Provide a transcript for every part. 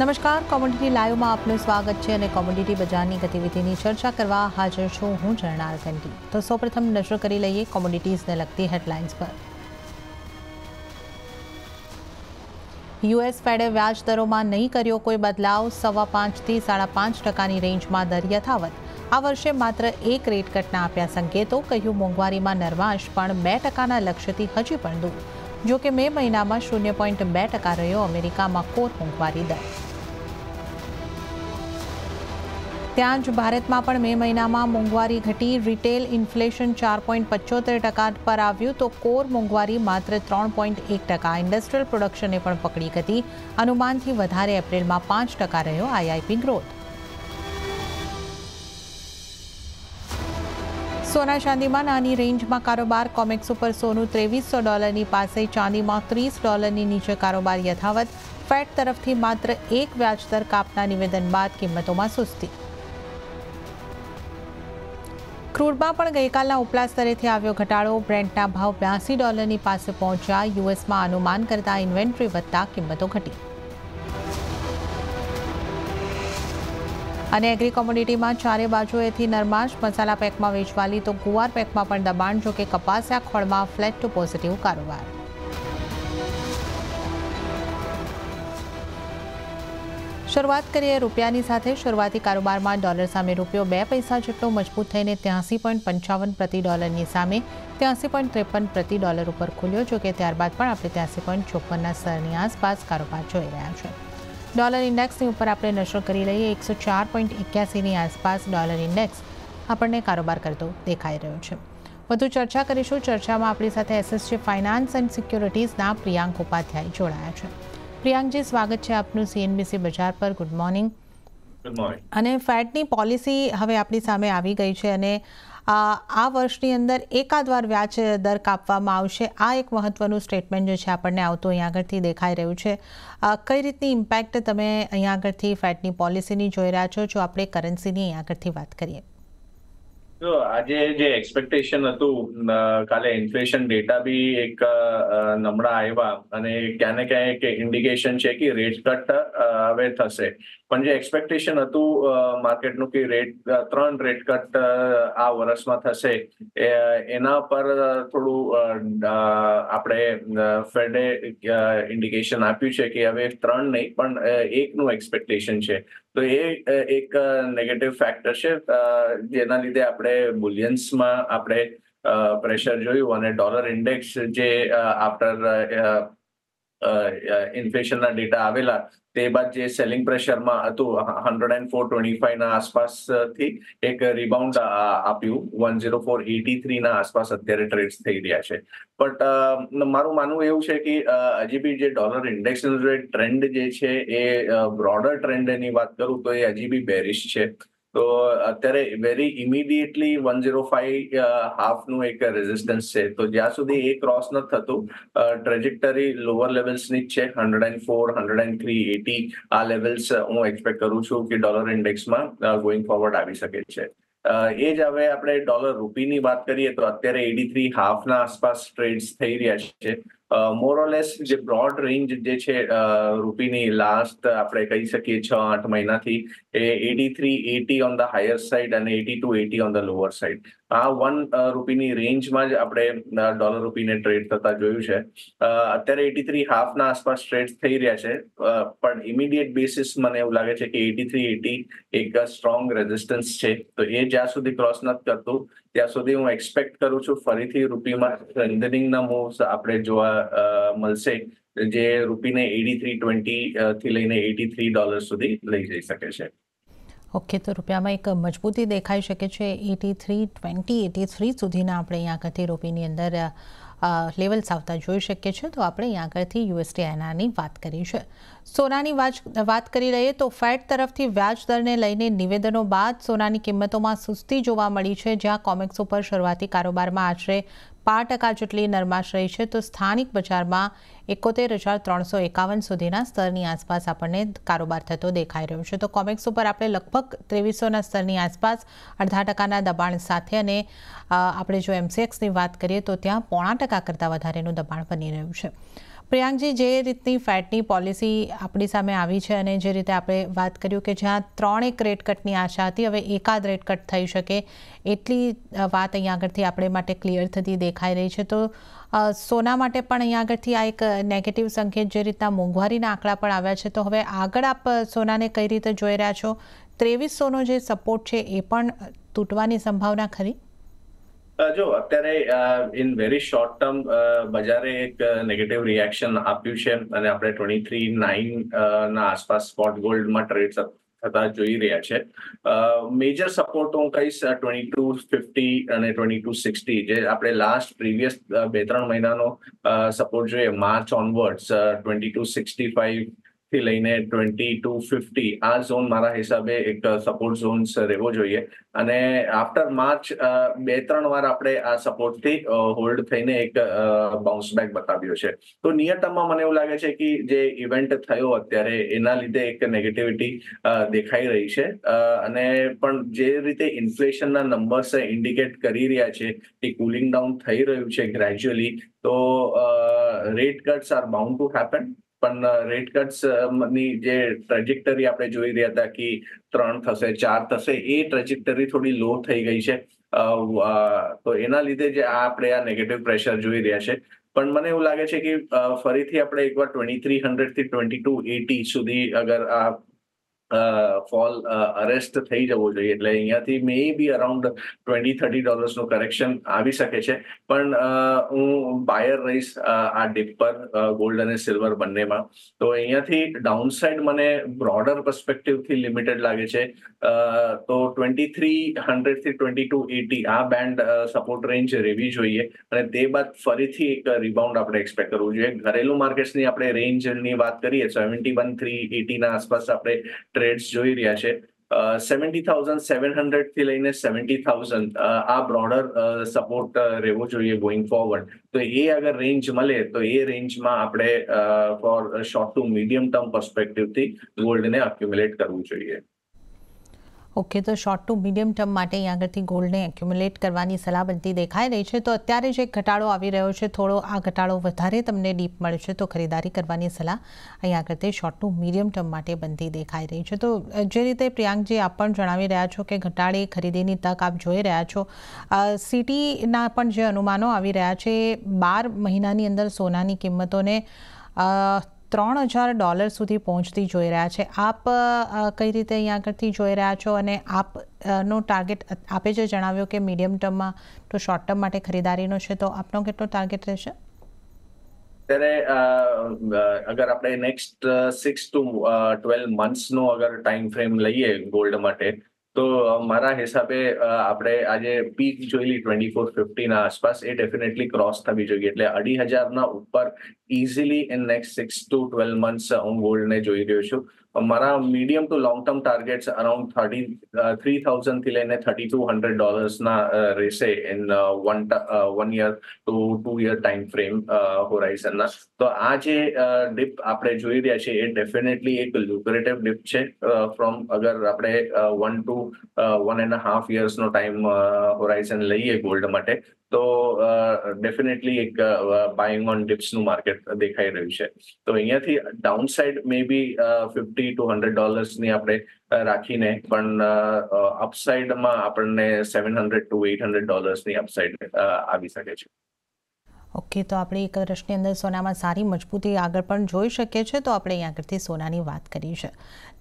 નમસ્કાર કોમોડિટી લાઈવમાં આપનું સ્વાગત છે અને કોમોડિટી બજારની ગતિવિધિની ચર્ચા કરવા હાજર છું હું જરનાર કંડી તો સૌપ્રથમ નજર કરી લઈએ કોમોડિટીઝને લગતી હેડલાઇન્સ પર યુએસ ફેડે વ્યાજ દરોમાં નહીં કર્યો કોઈ બદલાવ સવા પાંચથી સાડા પાંચ ટકાની રેન્જમાં દર યથાવત આ વર્ષે માત્ર એક રેટ કટના આપ્યા સંકેતો કહ્યું મોંઘવારીમાં નરવાશ પણ બે ટકાના લક્ષ્યથી હજી પણ દૂર જોકે મે મહિનામાં શૂન્ય પોઈન્ટ બે ટકા રહ્યો અમેરિકામાં કોર મોંઘવારી દર ત્યાં જ ભારતમાં પણ મે મહિનામાં મોંઘવારી ઘટી રિટેલ ઇન્ફ્લેશન ચાર પોઈન્ટ પચોતેર ટકા પર આવ્યું તો કોર મોંઘવારી માત્ર ત્રણ પોઈન્ટ એક ટકા ઇન્ડસ્ટ્રીયલ પ્રોડક્શને પણ પકડી ગઈ અનુમાનથી વધારે એપ્રિલમાં પાંચ ટકા રહ્યો આઈઆઈપી ગ્રોથ સોના ચાંદીમાં નાની રેન્જમાં કારોબાર કોમેક્સ ઉપર સોનું ત્રેવીસો ડોલરની પાસે ચાંદીમાં ત્રીસ ડોલરની નીચે કારોબાર યથાવત ફેટ તરફથી માત્ર એક વ્યાજદર કાપના નિવેદન બાદ કિંમતોમાં સુસ્તી ક્રૂડમાં પણ ગઈકાલના ઉપલા સ્તરેથી આવ્યો ઘટાડો બ્રેન્ડના ભાવ બ્યાસી ડોલરની પાસે પહોંચ્યા યુએસમાં અનુમાન કરતાં ઇન્વેન્ટરી વધતા કિંમતો ઘટી અને એગ્રી કોમ્યુનિટીમાં ચારે બાજુએથી નરમાશ મસાલા પેકમાં વેચવાલી તો ગુવાર પેકમાં પણ દબાણ જોકે કપાસિયા ખોળમાં ફ્લેટ ટુ પોઝિટિવ કારોબાર શરૂઆત કરીએ રૂપિયાની સાથે શરૂઆતી કારોબારમાં ડોલર સામે રૂપિયો બે પૈસા જેટલો મજબૂત થઈને ત્યાંસી પોઈન્ટ પંચાવન પ્રતિ ડોલરની સામે ત્યાંસી પોઈન્ટ ત્રેપન પ્રતિ ડોલર ઉપર ખુલ્યો જોકે ત્યારબાદ પણ આપણે ત્યાંસી પોઈન્ટ ચોપનના સ્તરની આસપાસ કારોબાર જોઈ રહ્યા છે ડોલર ઇન્ડેક્સની ઉપર આપણે નશો કરી લઈએ એકસો ચાર પોઈન્ટ એક્યાસીની આસપાસ ડોલર ઇન્ડેક્સ આપણને કારોબાર કરતો દેખાઈ રહ્યો છે વધુ ચર્ચા કરીશું ચર્ચામાં આપણી સાથે એસએસજી ફાઇનાન્સ એન્ડ સિક્યોરિટીઝના પ્રિયાંક ઉપાધ્યાય જોડાયા છે પ્રિયાંકજી સ્વાગત છે આપનું સીએનબીસી બજાર પર ગુડ મોર્નિંગ અને ફેટની પોલિસી હવે આપણી સામે આવી ગઈ છે અને આ વર્ષની અંદર એકાદ વાર વ્યાજ દર કાપવામાં આવશે આ એક મહત્વનું સ્ટેટમેન્ટ જે છે આપણને આવતું અહીં આગળથી દેખાઈ રહ્યું છે કઈ રીતની ઇમ્પેક્ટ તમે અહીંયા આગળથી ફેટની પોલિસીની જોઈ રહ્યા છો જો આપણે કરન્સીની અહીં આગળથી વાત કરીએ તો આજે જે એક્સપેક્ટેશન હતું કાલે ઇન્ફ્લેશન ડેટા બી એક નમણા આવ્યા અને ક્યાંને ક્યાંય એક ઇન્ડિકેશન છે કે રેટ કટ હવે થશે પણ જે એક્સપેક્ટેશન હતું માર્કેટનું કે રેટ ત્રણ રેટ કટ આ વર્ષમાં થશે એના પર થોડું આપણે ફેડે ઇન્ડિકેશન આપ્યું છે કે હવે ત્રણ નહીં પણ એકનું એક્સપેક્ટેશન છે તો એ એક નેગેટિવ ફેક્ટર છે જેના લીધે આપણે બુલિયન્સમાં આપણે પ્રેશર જોયું અને ડોલર ઇન્ડેક્સ જે આફ્ટર ઇન્ફ્લેશનના ડેટા આવેલા તે બાદ જે સેલિંગ પ્રેશરમાં હતું hundred and four twenty five ના આસપાસથી એક રિબાઉન્ડ આપ્યું one zero four eighty three ના આસપાસ અત્યારે ટ્રેડ થઈ રહ્યા છે બટ મારું માનવું એવું છે કે હજી બી જે ડોલર ઇન્ડેક્સનો જે ટ્રેન્ડ જે છે એ બ્રોડર ટ્રેન્ડ એની વાત કરું તો એ હજી બી બેરિશ છે તો અત્યારે very immediately one zero five હાફનું એક રેઝિસ્ટન્સ છે તો જ્યાં સુધી એ ક્રોસ ન થતું ટ્રેજેક્ટરી લોઅર લેવલ્સની છે hundred and four hundred and three eighty આ લેવલ્સ હું એક્સપેક્ટ કરું છું કે ડોલર ઇન્ડેક્સમાં ગોઈંગ ફોરવર્ડ આવી શકે છે એ જ હવે આપણે ડોલર રૂપીની વાત કરીએ તો અત્યારે એડી થ્રી હાફના આસપાસ ટ્રેડ થઈ રહ્યા છે મોર ઓર જે બ્રોડ રેન્જ જે છે રૂપીની લાસ્ટ આપણે કહી શકીએ છ આઠ મહિનાથી એ eighty three eighty on the higher side અને eighty two eighty on the lower side આ વન રૂપીની રેન્જમાં જ આપણે ડોલર રૂપીને ટ્રેડ થતા જોયું છે અત્યારે એટી થ્રી હાફના આસપાસ ટ્રેડ થઈ રહ્યા છે પણ ઇમિડિયેટ બેસિસ મને એવું લાગે છે કે એટી થ્રી એટી એક સ્ટ્રોંગ રેઝિસ્ટન્સ છે તો એ જ્યાં સુધી ક્રોસ નથી કરતું ત્યાં સુધી હું એક્સપેક્ટ કરું છું ફરીથી રૂપીમાં સ્ટ્રેન્થનિંગના મૂવ્સ આપણે જોવા મળશે જે રૂપીને એટી થ્રી ટ્વેન્ટી થી લઈને એટી થ્રી ડોલર સુધી લઈ જઈ શકે છે ઓકે રૂપિયામાં એક મજબૂતી દેખાઈ શકે છે eighty three twenty eighty three સુધીના આપણે અહીંયા આગળથી રૂપીની અંદર લેવલ્સ આવતા જોઈ શકીએ છીએ તો આપણે અહીં આગળથી યુએસડી એનઆરની વાત કરી છે સોનાની વાત કરી રહીએ તો ફેટ તરફથી વ્યાજ દરને લઈને નિવેદનો બાદ સોનાની કિંમતોમાં સુસ્તી જોવા મળી છે જ્યાં કોમેક્સ ઉપર શરૂઆતી કારોબારમાં આશરે બાર ટકા જેટલી નરમાશ રહી છે તો સ્થાનિક બજારમાં એકોતેર હજાર ત્રણસો એકાવન સુધીના સ્તરની આસપાસ આપણને કારોબાર થતો દેખાઈ રહ્યો છે તો કોમેક્સ ઉપર આપણે લગભગ ત્રેવીસોના સ્તરની આસપાસ અડધા ટકાના દબાણ સાથે અને આપણે જો એમસીએક્સની વાત કરીએ તો ત્યાં પોણા ટકા કરતાં વધારેનું દબાણ બની રહ્યું છે પ્રિયાંકજી જે રીતની ફેટની પોલિસી આપણી સામે આવી છે અને જે રીતે આપણે વાત કર્યું કે જ્યાં ત્રણેક રેટ કટની આશા હતી હવે એકાદ રેટ કટ થઈ શકે એટલી વાત અહીંયા આગળથી આપણે માટે ક્લિયર થતી દેખાઈ રહી છે તો સોના માટે પણ અહીંયા આગળથી આ એક નેગેટિવ સંકેત જે રીતના મોંઘવારીના આંકડા પણ આવ્યા છે તો હવે આગળ આપ સોનાને કઈ રીતે જોઈ રહ્યા છો ત્રેવીસ સોનો જે સપોર્ટ છે એ પણ તૂટવાની સંભાવના ખરી જો અત્યારે ઇન વેરી શોર્ટ ટર્મ બજારે એક નેગેટિવ રિએક્શન આપ્યું છે અને આપણે ટ્વેન્ટી થ્રી નાઇન ના આસપાસ સ્પોટ ગોલ્ડમાં ટ્રેડ થતા જોઈ રહ્યા છે મેજર સપોર્ટ હું કહીશ ટ્વેન્ટી ટુ ફિફ્ટી અને ટ્વેન્ટી ટુ સિક્સટી જે આપણે લાસ્ટ પ્રીવિયસ બે ત્રણ મહિનાનો સપોર્ટ જોઈએ March onwards twenty two sixty five થી લઈને ટ્વેન્ટી ટુ ફિફ્ટી આ ઝોન મારા હિસાબે એક સપોર્ટ ઝોન રહેવો જોઈએ અને આફ્ટર માર્ચ બે ત્રણ વાર આપણે આ સપોર્ટ થી હોલ્ડ થઈને એક બાઉન્સ બેક બતાવ્યો છે તો નિયર ટર્મમાં મને એવું લાગે છે કે જે ઇવેન્ટ થયો અત્યારે એના લીધે એક નેગેટિવિટી દેખાઈ રહી છે અને પણ જે રીતે ઇન્ફ્લેશનના નંબર્સ ઇન્ડિકેટ કરી રહ્યા છે એ કુલિંગ ડાઉન થઈ રહ્યું છે ગ્રેજ્યુઅલી તો rate cuts are bound to happen પણ રેટ કટ્સ ની જે ટ્રેજેક્ટરી આપણે જોઈ રહ્યા હતા કે ત્રણ થશે ચાર થશે એ ટ્રેજેક્ટરી થોડી લો થઈ ગઈ છે તો એના લીધે જે આપણે આ નેગેટિવ પ્રેશર જોઈ રહ્યા છે પણ મને એવું લાગે છે કે ફરીથી આપણે એકવાર ટ્વેન્ટી થ્રી હંડ્રેડ થી ટ્વેન્ટી ટુ એટી સુધી અગર આ ફોલ અરેસ્ટ થઈ જવો જોઈએ એટલે અહીંયાથી may be around twenty thirty ડોલર્સનું કરેક્શન આવી શકે છે પણ હું બાયર રહીશ આ ડીપ પર ગોલ્ડ અને સિલ્વર બંનેમાં તો અહીંયાથી ડાઉનસાઇડ મને બ્રોડર પર્સપેક્ટિવથી લિમિટેડ લાગે છે તો ટ્વેન્ટી થ્રી હંડ્રેડથી ટ્વેન્ટી ટુ એટી આ બેન્ડ સપોર્ટ રેન્જ રહેવી જોઈએ અને તે બાદ ફરીથી એક રિબાઉન્ડ આપણે એક્સપેક્ટ કરવું જોઈએ ઘરેલું માર્કેટ્સની આપણે રેન્જની વાત કરીએ સેવન્ટી વન થ્રી એટીના આસપાસ આપણે ટ્રેડ્સ જોઈ રહ્યા છે સેવન્ટી થાઉઝન્ડ સેવન હંડ્રેડ થી લઈને સેવન્ટી થાઉઝન્ડ આ બ્રોડર સપોર્ટ રહેવો જોઈએ ગોઈંગ ફોરવર્ડ તો એ અગર રેન્જ મળે તો એ રેન્જમાં આપણે for short to medium term પર્સપેક્ટિવથી ગોલ્ડને અક્યુમ્યુલેટ કરવું જોઈએ ઓકે તો શોર્ટ ટુ મીડિયમ ટર્મ માટે અહીંયા આગળથી ગોલ્ડને એક્યુમ્યુલેટ કરવાની સલાહ બનતી દેખાઈ રહી છે તો અત્યારે જે ઘટાડો આવી રહ્યો છે થોડો આ ઘટાડો વધારે તમને ડીપ મળશે તો ખરીદારી કરવાની સલાહ અહીં આગળથી શોર્ટ ટુ મીડિયમ ટર્મ માટે બનતી દેખાઈ રહી છે તો જે રીતે પ્રિયાંકજી આપ પણ જણાવી રહ્યા છો કે ઘટાડે ખરીદીની તક આપ જોઈ રહ્યા છો સિટીના પણ જે અનુમાનો આવી રહ્યા છે બાર મહિનાની અંદર સોનાની કિંમતોને ત્રણ હજાર ડોલર સુધી પહોંચતી જોઈ રહ્યા છે આપ કઈ રીતે અહીંયા આગળથી જોઈ રહ્યા છો અને આપ નો ટાર્ગેટ આપે જે જણાવ્યું કે મીડિયમ ટર્મમાં તો શોર્ટ ટર્મ માટે ખરીદારીનો છે તો આપનો કેટલો ટાર્ગેટ રહેશે ત્યારે અગર આપણે નેક્સ્ટ સિક્સ ટુ ટ્વેલ્વ મંથ્સનો અગર ટાઈમ ફ્રેમ લઈએ ગોલ્ડ માટે તો મારા હિસાબે આપણે આજે પીક જોયેલી ટ્વેન્ટી ફોર ફિફ્ટી ના આસપાસ એ ડેફિનેટલી ક્રોસ થવી જોઈએ એટલે અઢી હજાર ના ઉપર easily in next six to twelve months હું ને જોઈ રહ્યો છું મારા medium to long term targets around thirty three થાઉઝન્ડથી લઈને થર્ટી ટુ હંડ્રેડ ડોલર્સના રહેશે in one one year two two year time frame હોરાઇઝનના તો આ જે ડીપ uh, આપણે જોઈ રહ્યા છીએ એ ડેફિનેટલી એક લ્યુક્રેટિવ ડીપ છે ફ્રોમ uh, અગર આપણે one to one and half યર્સનો ટાઈમ હોરાઇઝન લઈએ ગોલ્ડ માટે તો ડેફિનેટલી એક બાઇંગ ઓન ડિપ્સનું માર્કેટ દેખાઈ રહ્યું છે તો અહીંયાથી down side may be fifty to hundred ડોલર્સની આપણે રાખીને પણ અપસાઇડમાં આપણને seven hundred to eight hundred ની અપસાઇડ આવી શકે છે ઓકે તો આપણે એક વર્ષની અંદર સોનામાં સારી મજબૂતી આગળ પણ જોઈ શકીએ છીએ તો આપણે અહીં આગળથી સોનાની વાત કરી છે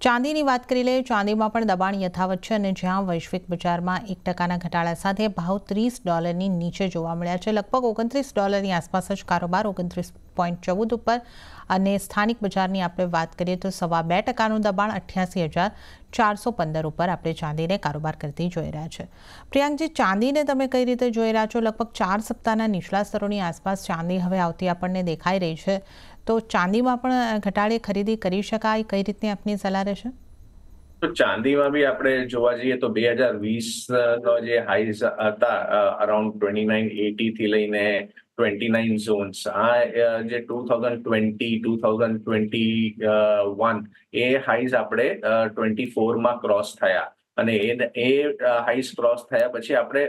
ચાંદીની વાત કરી લઈએ ચાંદીમાં પણ દબાણ યથાવત છે અને જ્યાં વૈશ્વિક બજારમાં એક ટકાના ઘટાડા સાથે ભાવ ત્રીસ ડોલરની નીચે જોવા મળ્યા છે લગભગ ઓગણત્રીસ ડોલરની આસપાસ જ કારોબાર ઓગણત્રીસ પોઈન્ટ ચૌદ ઉપર અને સ્થાનિક બજારની આપણે વાત કરીએ તો સવા બે ટકાનું દબાણ અઠ્યાસી હજાર ચારસો પંદર ઉપર આપણે ચાંદીને કારોબાર કરતી જોઈ રહ્યા છે પ્રિયાંકજી ચાંદીને તમે કઈ રીતે જોઈ રહ્યા છો લગભગ ચાર સપ્તાહના નીચલા સ્તરોની આસપાસ ચાંદી હવે આવતી આપણને દેખાઈ રહી છે તો ચાંદીમાં પણ ઘટાડે ખરીદી કરી શકાય કઈ રીતની આપની સલાહ રહેશે તો ચાંદીમાં બી આપણે જોવા જઈએ તો બે હજાર વીસ નો જે હાઈ હતા અરાઉન્ડ ટ્વેન્ટી નાઇન એટી થી લઈને ટ્વેન્ટી નાઇન ઝોન્સ આ જે two thousand twenty two thousand twenty one એ હાઈઝ આપણે ટ્વેન્ટી ફોરમાં ક્રોસ થયા અને એ એ હાઈસ ક્રોસ થયા પછી આપણે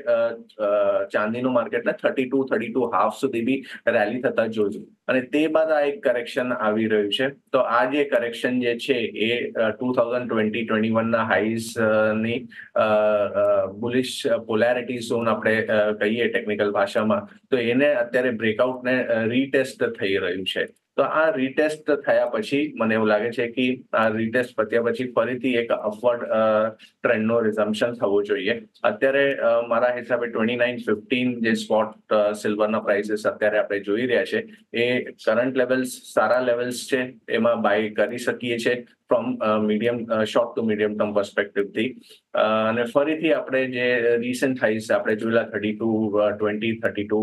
ચાંદીનું માર્કેટને thirty two thirty two half સુધી બી રેલી થતા જોજો અને તે બાદ આ એક કરેક્શન આવી રહ્યું છે તો આ જે કરેક્શન જે છે એ ટુ થાઉઝન્ડ ટ્વેન્ટી ટ્વેન્ટી વનના હાઈઝની બુલિશ પોલેરિટી ઝોન આપણે કહીએ ટેકનિકલ ભાષામાં તો એને અત્યારે બ્રેકઆઉટને રીટેસ્ટ થઈ રહ્યું છે તો આ રીટેસ્ટ થયા પછી મને એવું લાગે છે કે આ રીટેસ્ટ પત્યા પછી ફરીથી એક અપવર્ડ ટ્રેન્ડનો રિઝમ્પશન થવો જોઈએ અત્યારે મારા હિસાબે ટ્વેન્ટી નાઇન ફિફ્ટીન જે સ્પોટ સિલ્વરના પ્રાઇસીસ અત્યારે આપણે જોઈ રહ્યા છે એ કરંટ લેવલ્સ સારા લેવલ્સ છે એમાં બાય કરી શકીએ છીએ from medium short to medium term પર્સપેક્ટિવથી અને ફરીથી આપણે જે રિસેન્ટ થઈ છે આપણે જોયેલા thirty two twenty thirty two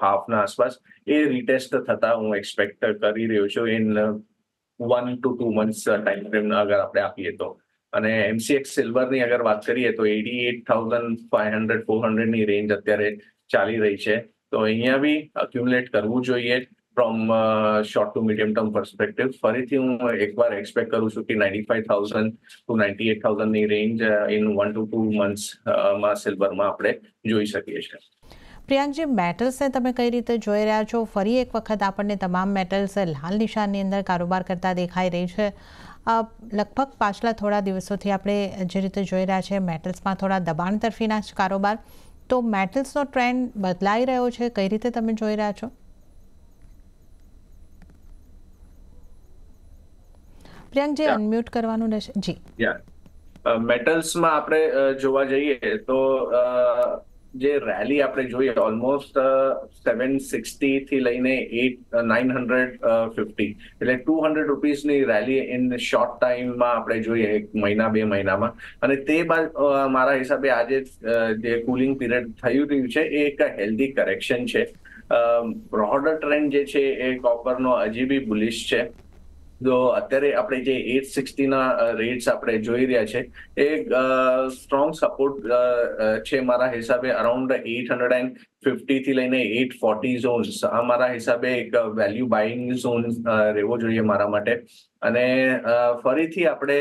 હાફના આસપાસ એ રિટેસ્ટ થતા હું એક્સપેક્ટ કરી રહ્યો છું in one two two months time frame અગર આપણે આપીએ તો અને એમસીએક્સ સિલ્વરની અગર વાત કરીએ તો eighty eight thousand five hundred four હંડ્રેડની રેન્જ અત્યારે ચાલી રહી છે તો અહીંયા બી અક્યુમ્યુલેટ કરવું જોઈએ from short to medium term perspective ફરીથી હું એકવાર એક્સપેક્ટ કરું છું કે ninety five thousand to ninety eight થાઉઝન્ડની range in one two two months મંથ્સમાં સિલ્વરમાં આપણે જોઈ શકીએ છીએ પ્રિયાંકજી મેટલ્સને તમે કઈ રીતે જોઈ રહ્યા છો ફરી એક વખત આપણને તમામ મેટલ્સ લાલ નિશાનની અંદર કારોબાર કરતા દેખાઈ રહી છે લગભગ પાછલા થોડા દિવસોથી આપણે જે રીતે જોઈ રહ્યા છે મેટલ્સમાં થોડા દબાણ તરફીના જ કારોબાર તો મેટલ્સનો ટ્રેન્ડ બદલાઈ રહ્યો છે કઈ રીતે તમે જોઈ રહ્યા છો પ્રિયાંકજી અનમ્યુટ કરવાનું રહેશે જી મેટલ્સમાં આપણે જોવા જઈએ તો જે રેલી આપણે જોઈએ ઓલમોસ્ટ સેવન સિક્સટી થી લઈને એટ નાઇન હંડ્રેડ ફિફ્ટી એટલે ટુ હંડ્રેડ રૂપીઝની રેલી ઇન શોર્ટ ટાઈમમાં આપણે જોઈએ એક મહિના બે મહિનામાં અને તે બાદ મારા હિસાબે આજે જે કુલિંગ પીરિયડ થયું રહ્યું છે એ એક હેલ્ધી કરેક્શન છે બ્રોડર ટ્રેન્ડ જે છે એ કોપરનો હજી બી બુલિશ છે જો અત્યારે આપણે જે એટ સિક્સટીના રેટ્સ આપણે જોઈ રહ્યા છે એ સ્ટ્રોંગ સપોર્ટ છે મારા હિસાબે અરાઉન્ડ એટ હંડ્રેડ એન્ડ ફિફ્ટીથી લઈને એટ ફોર્ટી ઝોન્સ આ મારા હિસાબે એક વેલ્યુ બાઇંગ ઝોન રહેવો જોઈએ મારા માટે અને ફરીથી આપણે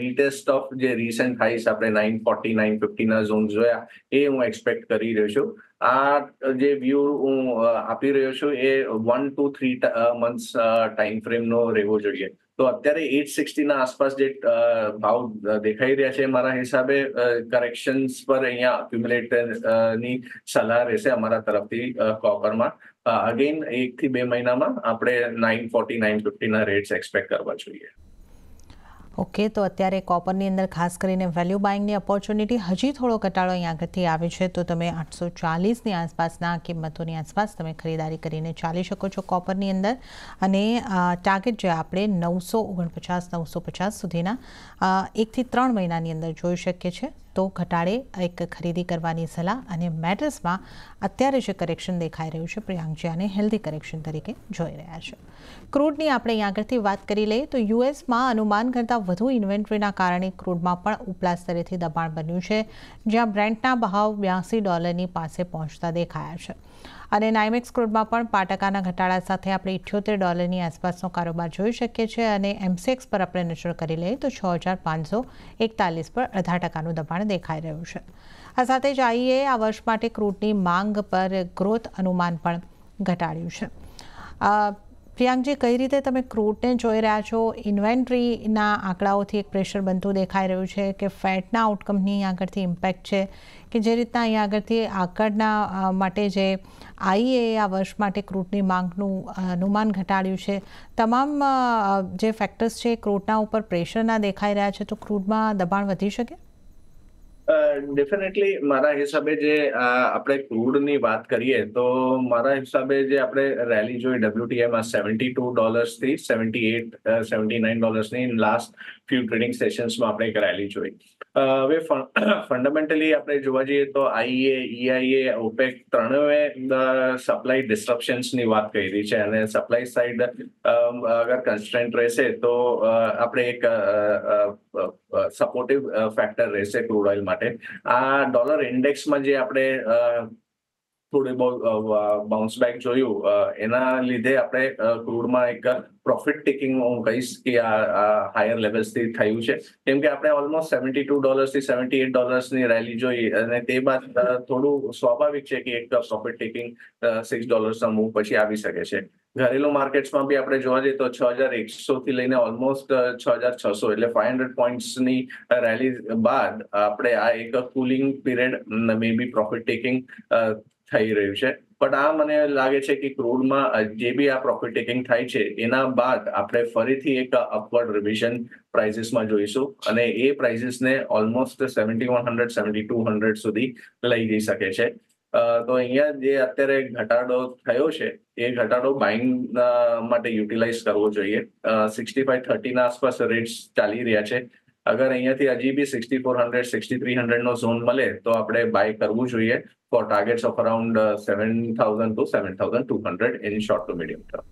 રિટેસ્ટ ઓફ જે રિસેન્ટ હાઈસ આપણે નાઇન ફોર્ટી નાઇન ફિફ્ટીના ઝોન જોયા એ હું એક્સપેક્ટ કરી રહ્યો છું આ જે વ્યૂ હું આપી રહ્યો છું એ one two three month time frame નો રહેવો જોઈએ તો અત્યારે એટ સિક્સટીના આસપાસ જે ભાવ દેખાઈ રહ્યા છે મારા હિસાબે કરેક્શન્સ પર અહીંયા ની સલાહ રહેશે અમારા તરફથી કોપરમાં અગેન એક થી બે મહિનામાં આપણે નાઇન ફોર્ટી નાઇન ના રેટ્સ એક્સપેક્ટ કરવા જોઈએ ઓકે તો અત્યારે કોપરની અંદર ખાસ કરીને વેલ્યુ બાઇંગની ઓપોર્ચ્યુનિટી હજી થોડો ઘટાડો અહીં આગળથી આવે છે તો તમે આઠસો ચાલીસની આસપાસના કિંમતોની આસપાસ તમે ખરીદારી કરીને ચાલી શકો છો કોપરની અંદર અને ટાર્ગેટ જે આપણે નવસો ઓગણપચાસ નવસો પચાસ સુધીના એકથી ત્રણ મહિનાની અંદર જોઈ શકીએ છીએ તો ઘટાડે એક ખરીદી કરવાની સલાહ અને મેટર્સમાં અત્યારે જે કરેક્શન દેખાઈ રહ્યું છે પ્રિયાંકજી આને હેલ્ધી કરેક્શન તરીકે જોઈ રહ્યા છે ક્રૂડની આપણે અહીં આગળથી વાત કરી લઈએ તો યુએસમાં અનુમાન કરતાં વધુ ઇન્વેન્ટરીના કારણે ક્રૂડમાં પણ ઉપલા સ્તરેથી દબાણ બન્યું છે જ્યાં બ્રેન્ડના ભાવ બ્યાસી ડોલરની પાસે પહોંચતા દેખાયા છે અને નાઇમેક્સ ક્રૂડમાં પણ પાંચ ટકાના ઘટાડા સાથે આપણે ઇઠ્યોતેર ડોલરની આસપાસનો કારોબાર જોઈ શકીએ છીએ અને એમસેક્સ પર આપણે નજર કરી લઈએ તો છ હજાર પાંચસો એકતાલીસ પર અડધા ટકાનું દબાણ દેખાઈ રહ્યું છે આ સાથે જ આઈએ આ વર્ષ માટે ક્રૂડની માંગ પર ગ્રોથ અનુમાન પણ ઘટાડ્યું છે પ્રિયાંકજી કઈ રીતે તમે ક્રૂડને જોઈ રહ્યા છો ઇન્વેન્ટરીના આંકડાઓથી એક પ્રેશર બનતું દેખાઈ રહ્યું છે કે ફેટના આઉટકમની આગળથી ઇમ્પેક્ટ છે કે જે રીતના અહીં આગળથી આગળના માટે જે આઈએ આ વર્ષ માટે ક્રૂડની માંગનું અનુમાન ઘટાડ્યું છે તમામ જે ફેક્ટર્સ છે ક્રૂડના ઉપર પ્રેશરના દેખાઈ રહ્યા છે તો ક્રૂડમાં દબાણ વધી શકે ડેફિનેટલી મારા હિસાબે જે આપણે ક્રૂડની વાત કરીએ તો મારા હિસાબે જે આપણે રેલી જોઈ ડબ્લ્યુટીએમાં સેવન્ટી ટુ ડોલર્સથી સેવન્ટી એટ સેવન્ટી નાઇન ડોલર્સની લાસ્ટ ફ્યુ ટ્રેડિંગ સેશન્સમાં આપણે એક રેલી જોઈ હવે ફંડામેન્ટલી આપણે જોવા જઈએ તો આઈએ ઈઆઈએ ઓપેક ત્રણે સપ્લાય ડિસ્ટ્રપ્શન્સની વાત કરી છે અને સપ્લાય સાઈડ અગર કન્સ્ટન્ટ રહેશે તો આપણે એક સપોર્ટિવ ફેક્ટર રહેશે ક્રૂડ ઓઇલ માટે આ ડોલર ઇન્ડેક્સમાં જે આપણે થોડી બહુ બાઉન્સ બેક જોયું એના લીધે આપણે ક્રૂડમાં એક પ્રોફિટ ટેકિંગ હું કહીશ કે આ હાયર લેવલ્સથી થયું છે કેમ કે આપણે ઓલમોસ્ટ સેવન્ટી ટુ ડોલર્સથી સેવન્ટી એટ ડોલર્સની રેલી જોઈ અને તે બાદ થોડું સ્વાભાવિક છે કે એક પ્રોફિટ ટેકિંગ સિક્સ ડોલર્સના મૂવ પછી આવી શકે છે ઘરેલુ માર્કેટ્સમાં બી આપણે જોવા જઈએ તો છ હજાર એકસો થી લઈને ઓલમોસ્ટ છ હજાર છસો એટલે ફાઈવ હંડ્રેડ પોઈન્ટ્સની રેલી બાદ આપણે આ એક cooling period may be profit taking થઈ રહ્યું છે પણ આ મને લાગે છે કે ક્રૂડમાં જે બી આ પ્રોફિટ ટેકિંગ થાય છે એના બાદ આપણે ફરીથી એક અપવર્ડ રિવિઝન પ્રાઇઝિસમાં જોઈશું અને એ પ્રાઇઝિસને almost seventy one hundred seventy two hundred સુધી લઈ જઈ શકે છે તો અહીંયા જે અત્યારે ઘટાડો થયો છે એ ઘટાડો બાઇંગ માટે યુટિલાઇઝ કરવો જોઈએ સિક્સટી ફાઈવ થર્ટીના આસપાસ રેટ્સ ચાલી રહ્યા છે અગર અહીંયાથી હજી બી sixty four hundred sixty three નો ઝોન મળે તો આપણે બાય કરવું જોઈએ for targets of around seven thousand to seven thousand two hundred in short to medium term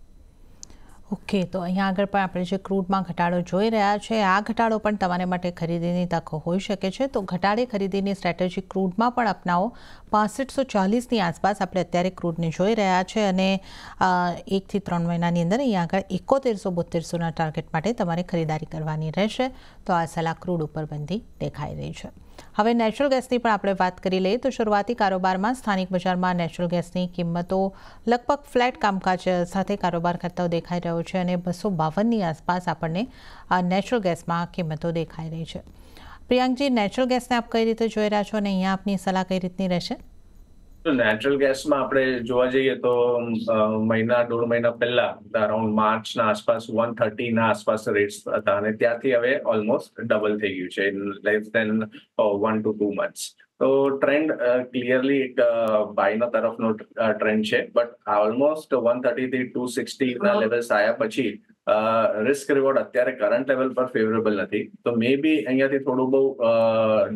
okay તો અહીંયા આગળ પણ આપણે જે ક્રૂડમાં ઘટાડો જોઈ રહ્યા છે આ ઘટાડો પણ તમારે માટે ખરીદીની તક હોઈ શકે છે તો ઘટાડે ખરીદીની સ્ટ્રેટેજી ક્રૂડમાં પણ અપનાવો પાસઠસો ચાલીસની આસપાસ આપણે અત્યારે ક્રૂડને જોઈ રહ્યા છે અને એકથી ત્રણ મહિનાની અંદર અહીંયા આગળ એકોતેરસો બોતેરસોના ટાર્ગેટ માટે તમારે ખરીદારી કરવાની રહેશે તો આ સલાહ ક્રૂડ ઉપર બંધી દેખાઈ રહી છે હવે નેચરલ ગેસની પણ આપણે વાત કરી લઈએ તો શરૂઆતી કારોબારમાં સ્થાનિક બજારમાં નેચરલ ગેસની કિંમતો લગભગ ફ્લેટ કામકાજ સાથે કારોબાર કરતા દેખાઈ રહ્યો છે અને બસો બાવનની આસપાસ આપણને નેચરલ ગેસમાં કિંમતો દેખાઈ રહી છે પ્રિયાંકજી નેચરલ ગેસને આપ કઈ રીતે જોઈ રહ્યા છો અને અહીંયા આપની સલાહ કઈ રીતની રહેશે નેચરલ ગેસમાં આપણે જોવા જઈએ તો મહિના દોઢ મહિના પહેલા અરાઉન્ડ માર્ચના આસપાસ વન થર્ટીના આસપાસ રેટ્સ હતા અને ત્યાંથી હવે ઓલમોસ્ટ ડબલ થઈ ગયું છે less than one two two months તો ટ્રેન્ડ ક્લિયરલી એક બાયનો તરફનો ટ્રેન્ડ છે બટ ઓલમોસ્ટ વન થર્ટીથી ટુ સિક્સટીના લેવલ્સ આવ્યા પછી રિસ્ક રિવોર્ડ અત્યારે કરંટ લેવલ પર ફેવરેબલ નથી તો મે બી અહીંયાથી થોડું બહુ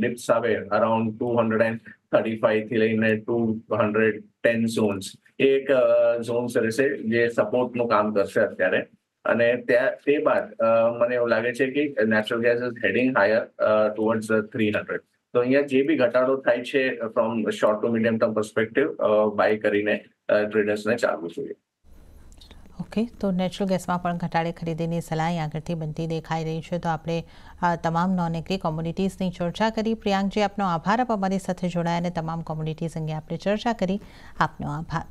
ડિપ્સ આવે around two hundred and thirty five થી લઈને ટુ હંડ્રેડ ટેન ઝોન્સ એક ઝોન્સ રહેશે જે સપોર્ટનું કામ કરશે અત્યારે અને ત્યાં તે બાદ મને એવું લાગે છે કે natural gas is heading higher towards three hundred તો અહીંયા જે બી ઘટાડો થાય છે from short to medium term perspective buy કરીને ટ્રેડર્સને ચાલવું જોઈએ ओके तो नेचुरल गैस માં પણ ઘટાડે ખરીદી ની સલાઈ આગળથી બનતી દેખાઈ રહી છે તો આપણે તમામ નોન એગ્રી કોમોડિટીસ ની ચર્ચા કરી પ્રિયાંકજી આપનો આભાર આપ બને સાથે જોડાયા અને તમામ કોમોડિટી સંઘ્ય આપણે ચર્ચા કરી આપનો આભાર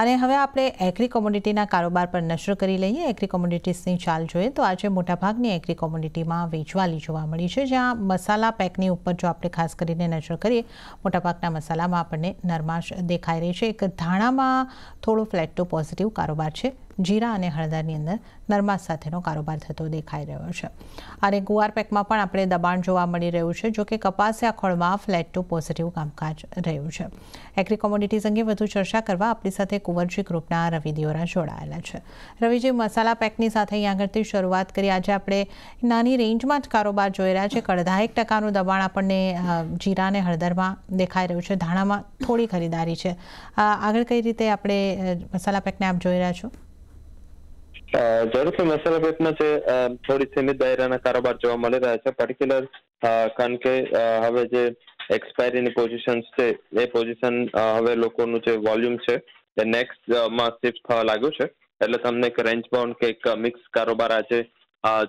અને હવે આપણે એગ્રી કોમોડિટી ના کاروبار પર નજર કરી લઈએ એગ્રી કોમોડિટીસ ની ચાલ જોઈએ તો આજે મોટા ભાગની એગ્રી કોમોડિટી માં વેચવાલી જોવા મળી છે જ્યાં મસાલા પેક ની ઉપર જો આપણે ખાસ કરીને નજર કરીએ મોટા ભાગના મસાલા માં આપણે નрмаશ દેખાઈ રહી છે એક ધાણા માં થોડો ફ્લેટ ટુ પોઝિટિવ کاروبار છે જીરા અને હળદરની અંદર નરમાશ સાથેનો કારોબાર થતો દેખાઈ રહ્યો છે અને પેકમાં પણ આપણે દબાણ જોવા મળી રહ્યું છે જો કે કપાસિયા ખોળમાં ફ્લેટ ટુ પોઝિટિવ કામકાજ રહ્યું છે એગ્રી કોમોડિટીઝ અંગે વધુ ચર્ચા કરવા આપણી સાથે કુંવરજી ગ્રુપના રવિ દેવરા જોડાયેલા છે રવિજી મસાલા પેકની સાથે અહીં આગળથી શરૂઆત કરી આજે આપણે નાની રેન્જમાં જ કારોબાર જોઈ રહ્યા છે કડધા એક ટકાનું દબાણ આપણને જીરા અને હળદરમાં દેખાઈ રહ્યું છે ધાણામાં થોડી ખરીદારી છે આગળ કઈ રીતે આપણે મસાલા પેકને આપ જોઈ રહ્યા છો જરૂરથી મસાલા પેટમાં છે થોડી સીમિત દાયરાના કારોબાર જોવા મળી રહ્યા છે પર્ટિક્યુલર કારણ કે હવે જે એક્સપાયરીની પોઝિશન છે એ પોઝિશન હવે લોકોનું જે વોલ્યુમ છે એ નેક્સ્ટ માં શિફ્ટ થવા લાગ્યું છે એટલે તમને એક રેન્જ બાઉન્ડ કે એક મિક્સ કારોબાર આજે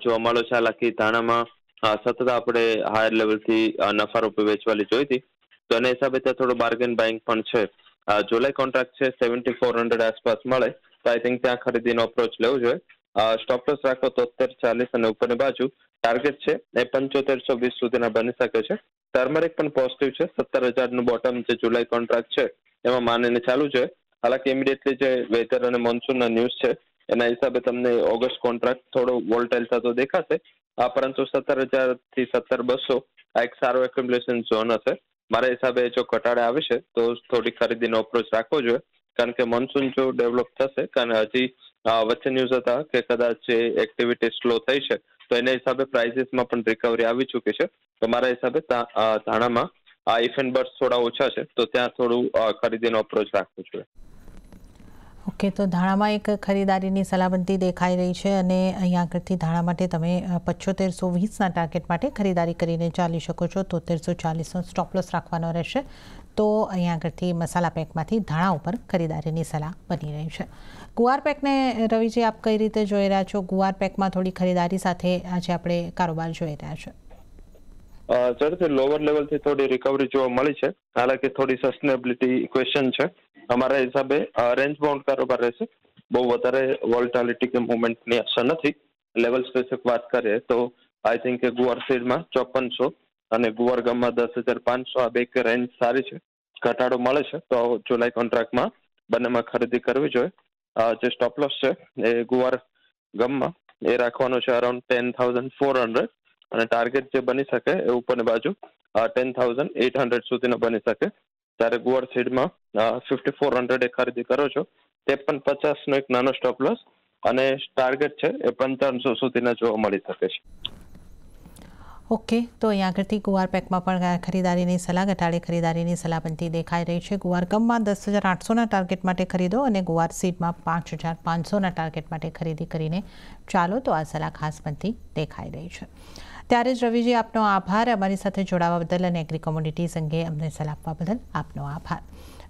જોવા મળ્યો છે હાલાકી ધાણામાં સતત આપણે હાયર લેવલથી નફા રૂપે વેચવાલી જોઈ હતી તો એના હિસાબે ત્યાં થોડું બાર્ગેન બાઇંગ પણ છે જુલાઈ કોન્ટ્રાક્ટ છે સેવન્ટી ફોર હંડ્રેડ આસપાસ મળે આઈ થિંક ત્યાં ખરીદીનો અપ્રોચ લેવો જોઈએ સ્ટોપ લોસ રાખો તોતેર ચાલીસ અને ઉપરની બાજુ ટાર્ગેટ છે એ પંચોતેરસો વીસ સુધીના બની શકે છે ટર્મરિક પણ પોઝિટિવ છે સત્તર હજારનું બોટમ જે જુલાઈ કોન્ટ્રાક્ટ છે એમાં માનીને ચાલુ છે હાલાકી ઇમિડિયેટલી જે વેધર અને મોન્સૂનના ન્યૂઝ છે એના હિસાબે તમને ઓગસ્ટ કોન્ટ્રાક્ટ થોડો વોલ્ટાઇલ થતો દેખાશે આ પરંતુ સત્તર હજાર થી સત્તર બસો આ એક સારો એક્યુમ્યુલેશન ઝોન હશે મારા હિસાબે જો ઘટાડે આવે છે તો થોડી ખરીદીનો અપ્રોચ રાખવો જોઈએ કારણ કે મોન્સૂન જો ડેવલપ થશે કારણ હજી વચ્ચે ન્યૂઝ હતા કે કદાચ એક્ટિવિટી સ્લો થઈ છે તો એના હિસાબે પ્રાઇઝીસમાં પણ રિકવરી આવી ચૂકી છે તો મારા હિસાબે ધાણામાં આ ઇફ એન્ડ બર્સ થોડા ઓછા છે તો ત્યાં થોડું ખરીદીનો અપ્રોચ રાખવું જોઈએ ઓકે તો ધાણામાં એક ખરીદારીની સલામતી દેખાઈ રહી છે અને અહીંયા આગળથી ધાણા માટે તમે પચોતેરસો વીસના ટાર્ગેટ માટે ખરીદારી કરીને ચાલી શકો છો તોતેરસો ચાલીસનો સ્ટોપલોસ રાખવાનો રહેશે તો અહીંયા આગળથી મસાલા પેકમાંથી ધાણા ઉપર ખરીદારીની સલાહ બની રહી છે ગુવાર પેકને રવિજી આપ કઈ રીતે જોઈ રહ્યા છો ગુવાર પેકમાં થોડી ખરીદારી સાથે આજે આપણે કારોબાર જોઈ રહ્યા છે ઝડપી લોવર લેવલથી થોડી રિકવરી જોવા મળી છે હાલાકી થોડી સસ્ટેનેબિલિટી ક્વેશ્ચન છે અમારા હિસાબે રેન્જ બાઉન્ડ કારોબાર રહેશે બહુ વધારે વોલ્ટાલિટી કે મુવમેન્ટની અસર નથી લેવલ સ્પેસિફિક વાત કરીએ તો આઈ થિંક ગુવાર શેરમાં ચોપનસો અને ગુવાર ગામમાં દસ હજાર પાંચસો આ બે રેન્જ સારી છે ઘટાડો મળે છે તો જુલાઈ કોન્ટ્રાક્ટમાં બંનેમાં ખરીદી કરવી જોઈએ જે સ્ટોપ છે એ ગુવાર ગમમાં એ રાખવાનો છે around ten thousand four hundred અને ટાર્ગેટ જે બની શકે એ ઉપરની બાજુ ટેન થાઉઝન્ડ એટ હંડ્રેડ સુધીનો બની શકે ત્યારે ગુવાર સીડમાં ફિફ્ટી ફોર હંડ્રેડ એ ખરીદી કરો છો તે પણ પચાસનો એક નાનો સ્ટોપ અને ટાર્ગેટ છે એ પંચાવનસો સુધીના જોવા મળી શકે છે ઓકે તો અહીં આગળથી ગુવાર પેકમાં પણ ખરીદારીની સલાહ ઘટાડે ખરીદારીની સલાહ બનતી દેખાઈ રહી છે ગુવાર કમમાં દસ હજાર આઠસોના ટાર્ગેટ માટે ખરીદો અને ગુવાર સીડમાં પાંચ હજાર પાંચસોના ટાર્ગેટ માટે ખરીદી કરીને ચાલો તો આ સલાહ ખાસ બનતી દેખાઈ રહી છે ત્યારે જ રવિજી આપનો આભાર અમારી સાથે જોડાવા બદલ અને એગ્રી કોમોડિટીઝ અંગે અમને સલાહ આપવા બદલ આપનો આભાર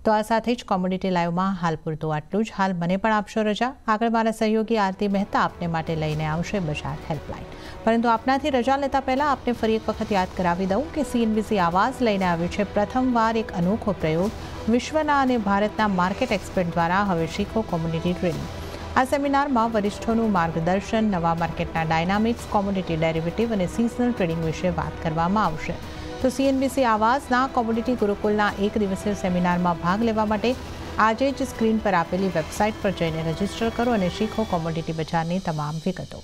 તો આ સાથે જ કોમોડિટી લાઈવમાં હાલ પૂરતું આટલું જ હાલ મને પણ આપશો રજા આગળ મારા સહયોગી આરતી મહેતા આપને માટે લઈને આવશે બજાર હેલ્પલાઇન પરંતુ આપનાથી રજા લેતા પહેલાં આપને ફરી એક વખત યાદ કરાવી દઉં કે સીએનબીસી આવાસ લઈને આવ્યું છે પ્રથમવાર એક અનોખો પ્રયોગ વિશ્વના અને ભારતના માર્કેટ એક્સપર્ટ દ્વારા હવે શીખો કોમ્યુનિટી ટ્રેનિંગ આ સેમિનારમાં વરિષ્ઠોનું માર્ગદર્શન નવા માર્કેટના ડાયનામિક્સ કોમોડિટી ડેરિવેટિવ અને સિઝનલ ટ્રેડિંગ વિશે વાત કરવામાં આવશે તો સીએનબીસી આવાસના કોમોડિટી ગુરુકુલના એક દિવસીય સેમિનારમાં ભાગ લેવા માટે આજે જ સ્ક્રીન પર આપેલી વેબસાઇટ પર જઈને રજિસ્ટર કરો અને શીખો કોમોડિટી બજારની તમામ વિગતો